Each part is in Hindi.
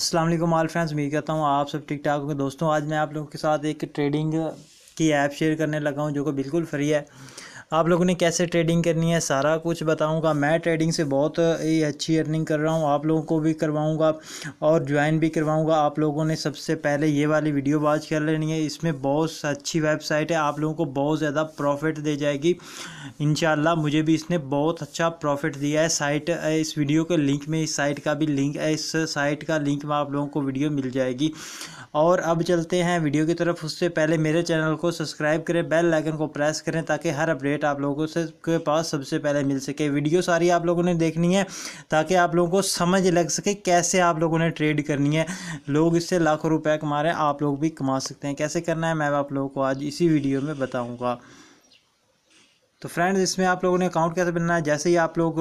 अस्सलाम वालेकुम आल फ्रेंड्स उम्मीद करता हूँ आप सब ठीक ठाक होंगे दोस्तों आज मैं आप लोगों के साथ एक ट्रेडिंग की ऐप शेयर करने लगा हूँ जो कि बिल्कुल फ्री है आप लोगों ने कैसे ट्रेडिंग करनी है सारा कुछ बताऊँगा मैं ट्रेडिंग से बहुत ही अच्छी अर्निंग कर रहा हूँ आप लोगों को भी करवाऊँगा और ज्वाइन भी करवाऊँगा आप लोगों ने सबसे पहले ये वाली वीडियो वॉच कर लेनी है इसमें बहुत अच्छी वेबसाइट है आप लोगों को बहुत ज़्यादा प्रॉफिट दे जाएगी इन मुझे भी इसने बहुत अच्छा प्रॉफिट दिया है साइट इस वीडियो के लिंक में इस साइट का भी लिंक है इस साइट का लिंक में आप लोगों को वीडियो मिल जाएगी और अब चलते हैं वीडियो की तरफ उससे पहले मेरे चैनल को सब्सक्राइब करें बेल आइकन को प्रेस करें ताकि हर अपडेट अपडेट आप लोगों से के पास सबसे पहले मिल सके वीडियो सारी आप लोगों ने देखनी है ताकि आप लोगों को समझ लग सके कैसे आप लोगों ने ट्रेड करनी है लोग इससे लाखों रुपये कमा रहे हैं आप लोग भी कमा सकते हैं कैसे करना है मैं आप लोगों को आज इसी वीडियो में बताऊँगा तो फ्रेंड्स इसमें आप लोगों ने अकाउंट कैसे बनना है जैसे ही आप लोग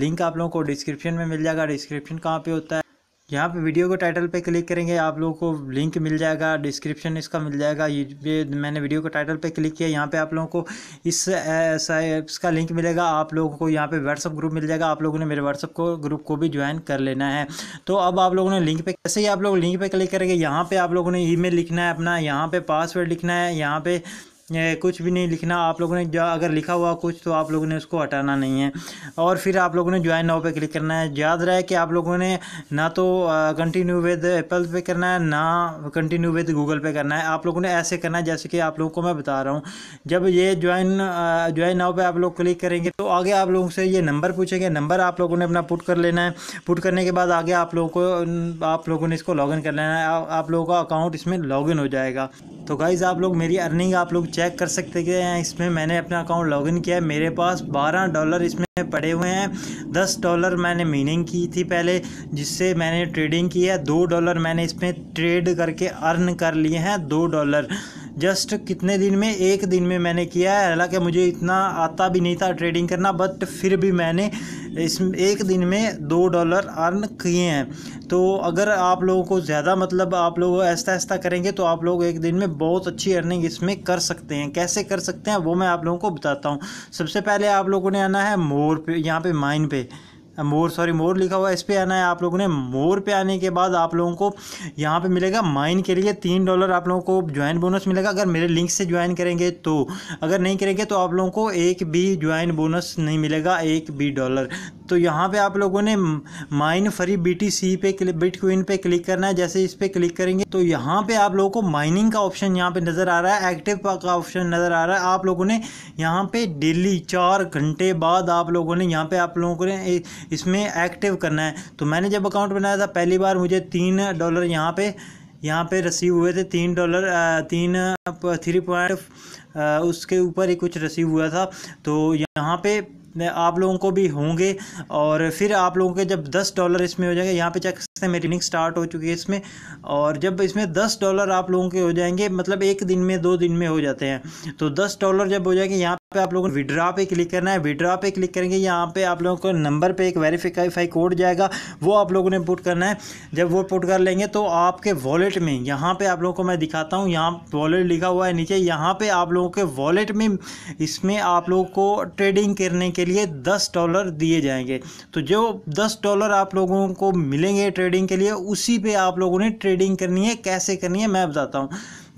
लिंक आप लोगों को डिस्क्रिप्शन में मिल जाएगा डिस्क्रिप्शन कहाँ पे होता है यहाँ पे वीडियो के टाइटल पे क्लिक करेंगे आप लोगों को लिंक मिल जाएगा डिस्क्रिप्शन इसका मिल जाएगा ये मैंने वीडियो के टाइटल पे क्लिक किया यहाँ पे आप लोगों को इस ऐप्स का लिंक मिलेगा आप लोगों को यहाँ पे व्हाट्सअप ग्रुप मिल जाएगा आप लोगों ने मेरे व्हाट्सअप को ग्रुप को भी ज्वाइन कर लेना है तो अब आप लोगों ने लिंक पर कैसे ही आप लोग लिंक पर क्लिक करेंगे यहाँ पर आप लोगों ने ई लिखना है अपना यहाँ पर पासवर्ड लिखना है यहाँ पर कुछ भी नहीं लिखना आप लोगों ने अगर लिखा हुआ कुछ तो आप लोगों ने उसको हटाना नहीं है और फिर आप लोगों ने ज्वाइन नाव पे क्लिक करना है याद रहे कि आप लोगों ने ना तो कंटिन्यू विद एप्पल पे करना है ना कंटिन्यू विद गूगल पे करना है आप लोगों ने ऐसे करना है जैसे कि आप लोगों को मैं बता रहा हूँ जब ये ज्वाइन ज्वाइन नाव पर आप लोग क्लिक करेंगे तो आगे आप लोगों से ये नंबर पूछेंगे नंबर आप लोगों ने अपना पुट कर लेना है पुट करने के बाद आगे आप लोगों को आप लोगों ने इसको लॉग कर लेना है आप लोगों का अकाउंट इसमें लॉग हो जाएगा तो गाइज़ आप लोग मेरी अर्निंग आप लोग चेक कर सकते हैं इसमें मैंने अपना अकाउंट लॉगिन किया है मेरे पास 12 डॉलर इसमें पड़े हुए हैं 10 डॉलर मैंने मीनिंग की थी पहले जिससे मैंने ट्रेडिंग की है दो डॉलर मैंने इसमें ट्रेड करके अर्न कर लिए हैं दो डॉलर जस्ट कितने दिन में एक दिन में मैंने किया है हालांकि मुझे इतना आता भी नहीं था ट्रेडिंग करना बट फिर भी मैंने इस एक दिन में दो डॉलर अर्न किए हैं तो अगर आप लोगों को ज़्यादा मतलब आप लोग ऐसा ऐसा करेंगे तो आप लोग एक दिन में बहुत अच्छी अर्निंग इसमें कर सकते हैं कैसे कर सकते हैं वो मैं आप लोगों को बताता हूँ सबसे पहले आप लोगों ने आना है मोर पे यहाँ पे माइन पे मोर सॉरी मोर लिखा हुआ है इस पर आना है आप लोगों ने मोर पे आने के बाद आप लोगों को यहाँ पे मिलेगा माइन के लिए तीन डॉलर आप लोगों को ज्वाइन बोनस मिलेगा अगर मेरे लिंक से ज्वाइन करेंगे तो अगर नहीं करेंगे तो आप लोगों को एक भी ज्वाइन बोनस नहीं मिलेगा एक भी डॉलर तो यहाँ पे आप लोगों ने mine free B T C पे बिटकॉइन पे क्लिक करना है जैसे इस पर क्लिक करेंगे तो यहाँ पे आप लोगों को माइनिंग का ऑप्शन यहाँ पे नज़र आ रहा है एक्टिव का ऑप्शन नज़र आ रहा है आप लोगों ने यहाँ पे डेली चार घंटे बाद आप लोगों ने यहाँ पे आप लोगों को इसमें एक्टिव करना है तो मैंने जब अकाउंट बनाया था पहली बार मुझे तीन डॉलर यहाँ पे यहाँ पे रसीव हुए थे तीन डॉलर तीन थ्री पॉइंट उसके ऊपर ही कुछ रसीव हुआ था तो यहाँ पे आप लोगों को भी होंगे और फिर आप लोगों के जब दस डॉलर इसमें हो जाएंगे यहाँ पे चेक सकते हैं मेरी रनिंग स्टार्ट हो चुकी है इसमें और जब इसमें दस डॉलर आप लोगों के हो जाएंगे मतलब एक दिन में दो दिन में हो जाते हैं तो दस डॉलर जब हो जाएंगे यहाँ पे आप लोगों को विड्रा पे क्लिक करना है विड्रा पे क्लिक करेंगे यहाँ पे आप लोगों को नंबर पे एक वेरीफाई कोड जाएगा वो आप लोगों ने पुट करना है जब वो पुट कर लेंगे तो आपके वॉलेट में यहाँ पे आप लोगों को मैं दिखाता हूँ यहाँ वॉलेट लिखा हुआ है नीचे यहाँ पे आप लोगों के वॉलेट में इसमें आप लोगों को ट्रेडिंग करने के लिए दस डॉलर दिए जाएंगे तो जो दस डॉलर आप लोगों को मिलेंगे ट्रेडिंग के लिए उसी पे आप लोगों ने ट्रेडिंग करनी है कैसे करनी है मैं बताता हूँ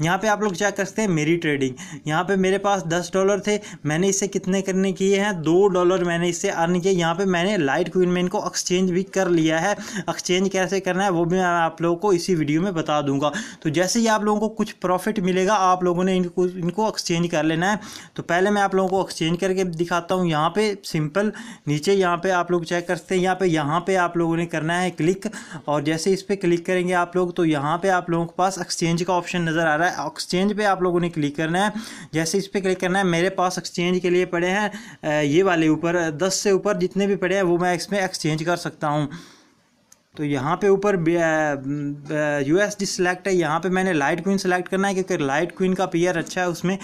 यहाँ पे आप लोग चेक कर सकते हैं मेरी ट्रेडिंग यहाँ पे मेरे पास दस डॉलर थे मैंने इससे कितने करने किए हैं दो डॉलर मैंने इससे अर्न किए यहाँ पे मैंने लाइट क्वीन में इनको एक्सचेंज भी कर लिया है एक्सचेंज कैसे करना है वो भी मैं आप लोगों को इसी वीडियो में बता दूंगा तो जैसे ही आप लोगों को कुछ प्रॉफिट मिलेगा आप लोगों ने इनको इनको एक्सचेंज कर लेना है तो पहले मैं आप लोगों को एक्सचेंज करके दिखाता हूँ यहाँ पर सिंपल नीचे यहाँ पर आप लोग चेक कर सकते हैं यहाँ पर यहाँ पर आप लोगों ने करना है क्लिक और जैसे इस पर क्लिक करेंगे आप लोग तो यहाँ पर आप लोगों के पास एक्सचेंज का ऑप्शन नज़र आ रहा है है एक्सचेंज पे आप लोगों ने क्लिक करना है जैसे इस पर क्लिक करना है मेरे पास एक्सचेंज के लिए पड़े हैं ये वाले ऊपर दस से ऊपर जितने भी पड़े हैं वो मैं इसमें एक्सचेंज कर सकता हूँ तो यहाँ पे ऊपर यू एस डी सेलेक्ट है यहाँ पे मैंने लाइट क्वीन सेलेक्ट करना है क्योंकि लाइट क्वीन का पेयर अच्छा है उसमें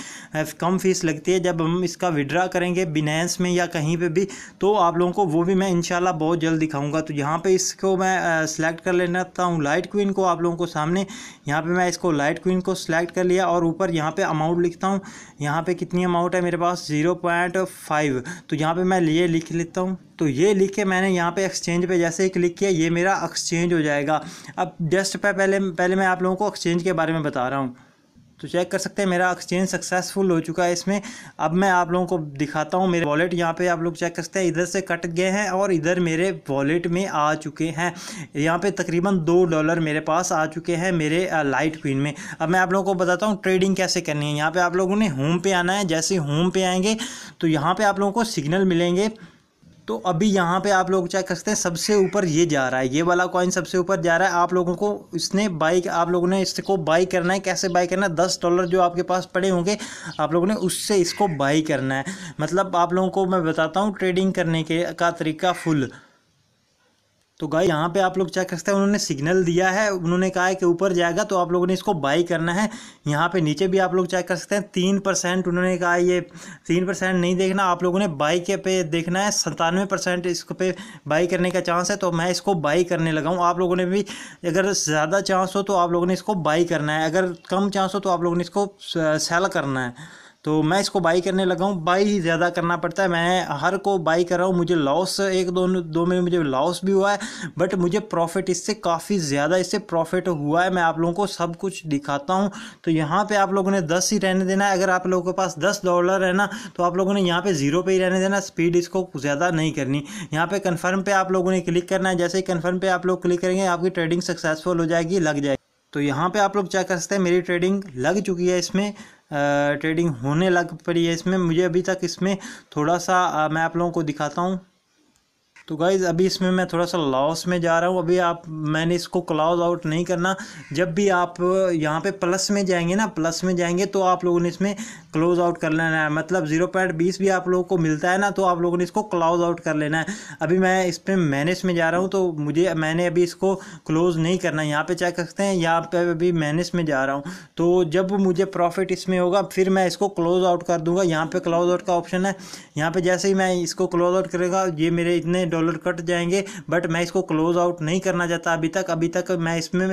कम फीस लगती है जब हम इसका विड्रा करेंगे बिनेंस में या कहीं पे भी तो आप लोगों को वो भी मैं इंशाल्लाह बहुत जल्द दिखाऊंगा तो यहाँ पे इसको मैं सिलेक्ट कर लेता हूँ लाइट क्वीन को आप लोगों को सामने यहाँ पर मैं इसको लाइट क्वीन को सिलेक्ट कर लिया और ऊपर यहाँ पर अमाउंट लिखता हूँ यहाँ पर कितनी अमाउंट है मेरे पास ज़ीरो तो यहाँ पर मैं लिए लिख लेता हूँ तो ये लिख के मैंने यहाँ पे एक्सचेंज पे जैसे ही क्लिक किया ये मेरा एक्सचेंज हो जाएगा अब जस्ट पे पहले पहले मैं आप लोगों को एक्सचेंज के बारे में बता रहा हूँ तो चेक कर सकते हैं मेरा एक्सचेंज सक्सेसफुल हो चुका है इसमें अब मैं आप लोगों को दिखाता हूँ मेरे वॉलेट यहाँ पे आप लोग चेक कर सकते हैं इधर से कट गए हैं और इधर मेरे वॉलेट में आ चुके हैं यहाँ पे तकरीबन दो डॉलर मेरे पास आ चुके हैं मेरे लाइट क्वीन में अब मैं आप लोगों को बताता हूँ ट्रेडिंग कैसे करनी है यहाँ पर आप लोगों ने होम पे आना है जैसे होम पे आएंगे तो यहाँ पर आप लोगों को सिग्नल मिलेंगे तो अभी यहाँ पे आप लोग चेक कर सकते हैं सबसे ऊपर ये जा रहा है ये वाला कॉइन सबसे ऊपर जा रहा है आप लोगों को इसने बाई आप लोगों ने इसको बाई करना है कैसे बाई करना है दस डॉलर जो आपके पास पड़े होंगे आप लोगों ने उससे इसको बाई करना है मतलब आप लोगों को मैं बताता हूँ ट्रेडिंग करने के का तरीका फुल तो गाय यहाँ पे आप लोग चेक कर सकते हैं उन्होंने सिग्नल दिया है उन्होंने कहा है कि ऊपर जाएगा तो आप लोगों ने इसको बाई करना है यहाँ पे नीचे भी आप लोग चेक कर सकते हैं तीन परसेंट उन्होंने कहा ये तीन परसेंट नहीं देखना आप लोगों ने बाई के पे देखना है सत्तानवे परसेंट इसको पे बाई करने का चांस है तो मैं इसको बाई करने लगाऊँ आप लोगों ने भी अगर ज़्यादा चांस हो तो आप लोगों ने इसको बाई करना है अगर कम चांस हो तो आप लोगों ने इसको सेल करना है तो मैं इसको बाई करने लगा हूँ बाई ही ज़्यादा करना पड़ता है मैं हर को बाई कर रहा हूँ मुझे लॉस एक दो दो में मुझे लॉस भी हुआ है बट मुझे प्रॉफिट इससे काफ़ी ज़्यादा इससे प्रॉफिट हुआ है मैं आप लोगों को सब कुछ दिखाता हूँ तो यहाँ पे आप लोगों ने दस ही रहने देना है अगर आप लोगों के पास दस डॉलर है ना तो आप लोगों ने यहाँ पर ज़ीरो पर ही रहने देना स्पीड इसको ज़्यादा नहीं करनी यहाँ पर कन्फर्म पर आप लोगों ने क्लिक करना है जैसे ही कन्फर्म पर आप लोग क्लिक करेंगे आपकी ट्रेडिंग सक्सेसफुल हो जाएगी लग जाएगी तो यहाँ पे आप लोग चेक कर सकते हैं मेरी ट्रेडिंग लग चुकी है इसमें ट्रेडिंग होने लग पड़ी है इसमें मुझे अभी तक इसमें थोड़ा सा मैं आप लोगों को दिखाता हूँ तो गाइज़ अभी इसमें मैं थोड़ा सा लॉस में जा रहा हूँ अभी आप मैंने इसको क्लाउज आउट नहीं करना जब भी आप यहाँ पे प्लस में जाएंगे ना प्लस में जाएंगे तो आप लोगों ने इसमें क्लोज आउट कर लेना है मतलब जीरो पॉइंट बीस भी आप लोगों को मिलता है ना तो आप लोगों ने इसको क्लाउज आउट कर लेना है अभी मैं इस पर मैनेज में जा रहा हूँ तो मुझे मैंने अभी इसको क्लोज़ नहीं करना है यहाँ पर चेक सकते हैं यहाँ पर अभी मैनेज में जा रहा हूँ तो जब मुझे प्रॉफिट इसमें होगा फिर मैं इसको क्लोज़ आउट कर दूंगा यहाँ पर क्लोज आउट का ऑप्शन है यहाँ पर जैसे ही मैं इसको क्लोज आउट करेगा ये मेरे इतने डॉलर कट जाएंगे बट मैं इसको क्लोज आउट नहीं करना चाहता अभी तक अभी तक मैं इसमें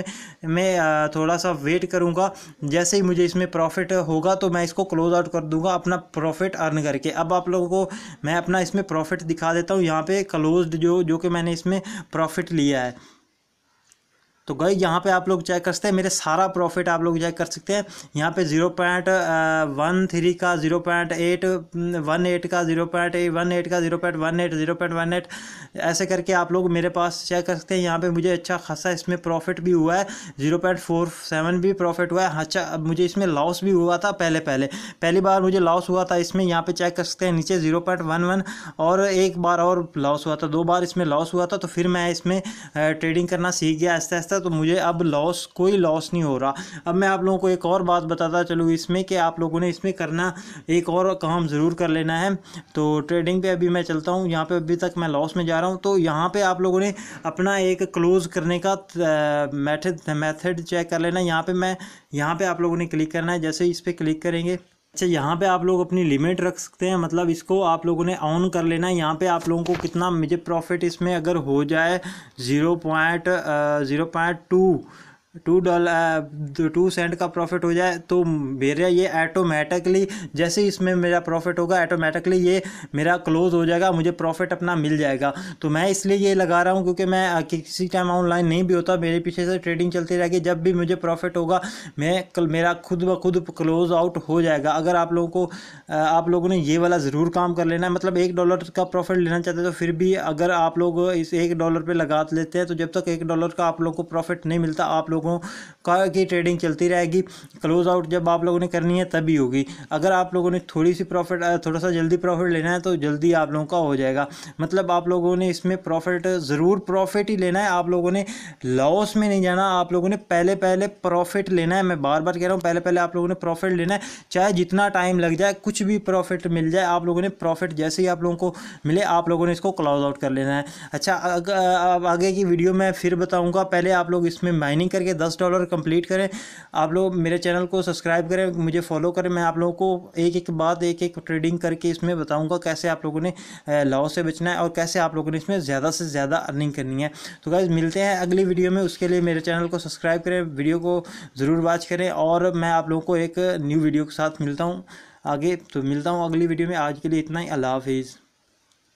मैं थोड़ा सा वेट करूँगा जैसे ही मुझे इसमें प्रॉफिट होगा तो मैं इसको क्लोज आउट कर दूंगा अपना प्रॉफिट अर्न करके अब आप लोगों को मैं अपना इसमें प्रॉफिट दिखा देता हूँ यहाँ पे क्लोज जो जो कि मैंने इसमें प्रॉफिट लिया है तो गई यहाँ पे आप लोग चेक कर सकते हैं मेरे सारा प्रॉफिट आप लोग चेक कर सकते हैं यहाँ पे जीरो पॉइंट वन थ्री का zero point eight one eight का जीरो पॉइंट वन एट का zero point one eight zero point one eight ऐसे करके आप लोग मेरे पास चेक कर सकते हैं यहाँ पे मुझे अच्छा खासा इसमें प्रॉफिट भी हुआ है जीरो पॉइंट फोर सेवन भी प्रॉफिट हुआ है अच्छा अब मुझे इसमें लॉस भी हुआ था पहले पहले पहली बार मुझे लॉस हुआ था इसमें यहाँ पर चेक कर सकते हैं नीचे जीरो पॉइंट वन वन और एक बार और लॉस हुआ था दो बार इसमें लॉस हुआ था तो फिर मैं इसमें ट्रेडिंग uh, करना सीख गया आस्ते आस्ते था तो मुझे अब लॉस कोई लॉस नहीं हो रहा अब मैं आप लोगों को एक और बात बताता चलूँ इसमें कि आप लोगों ने इसमें करना एक और काम ज़रूर कर लेना है तो ट्रेडिंग पे अभी मैं चलता हूँ यहाँ पे अभी तक मैं लॉस में जा रहा हूँ तो यहाँ पे आप लोगों ने अपना एक क्लोज़ करने का मैथड मैथड चेक कर लेना यहाँ पर मैं यहाँ पर आप लोगों ने क्लिक करना है जैसे इस पर क्लिक करेंगे अच्छा यहाँ पे आप लोग अपनी लिमिट रख सकते हैं मतलब इसको आप लोगों ने ऑन कर लेना है यहाँ पे आप लोगों को कितना मुझे प्रॉफिट इसमें अगर हो जाए zero point zero point two two dollar two cent का प्रॉफिट हो जाए तो मेरा ये ऐटोमेटिकली जैसे इसमें मेरा प्रॉफिट होगा ऐटोमेटिकली ये मेरा क्लोज हो जाएगा मुझे प्रॉफिट अपना मिल जाएगा तो मैं इसलिए ये लगा रहा हूँ क्योंकि मैं किसी टाइम ऑनलाइन नहीं भी होता मेरे पीछे से ट्रेडिंग चलती रहेगी जब भी मुझे प्रॉफिट होगा मैं कल मेरा खुद ब खुद क्लोज आउट हो जाएगा अगर आप लोगों को आप लोगों ने ये वाला ज़रूर काम कर लेना है मतलब एक डॉलर का प्रॉफिट लेना चाहते हैं तो फिर भी अगर आप लोग इस एक डॉलर पर लगा लेते हैं तो जब तक एक डॉलर का आप लोग को प्रॉफिट नहीं मिलता आप लोग लोगों का की ट्रेडिंग चलती रहेगी क्लोज आउट जब आप लोगों ने करनी है तभी होगी अगर आप लोगों ने थोड़ी सी प्रॉफिट थोड़ा सा जल्दी प्रॉफिट लेना है तो जल्दी आप लोगों का हो जाएगा मतलब आप लोगों ने इसमें प्रॉफिट ज़रूर प्रॉफिट ही लेना है आप लोगों ने लॉस में नहीं जाना आप लोगों ने पहले पहले प्रॉफिट लेना है मैं बार बार कह रहा हूँ पहले पहले आप लोगों ने प्रॉफिट लेना है चाहे जितना टाइम लग जाए कुछ भी प्रॉफिट मिल जाए आप लोगों ने प्रॉफिट जैसे ही आप लोगों को मिले आप लोगों ने इसको क्लोज आउट कर लेना है अच्छा आगे की वीडियो में फिर बताऊँगा पहले आप लोग इसमें माइनिंग करके के दस डॉलर कंप्लीट करें आप लोग मेरे चैनल को सब्सक्राइब करें मुझे फॉलो करें मैं आप लोगों को एक एक बात एक एक ट्रेडिंग करके इसमें बताऊँगा कैसे आप लोगों ने लॉस से बचना है और कैसे आप लोगों ने इसमें ज़्यादा से ज़्यादा अर्निंग करनी है तो गाइज मिलते हैं अगली वीडियो में उसके लिए मेरे चैनल को सब्सक्राइब करें वीडियो को ज़रूर वॉच करें और मैं आप लोगों को एक न्यू वीडियो के साथ मिलता हूँ आगे तो मिलता हूँ अगली वीडियो में आज के लिए इतना ही अल्लाह हाफिज़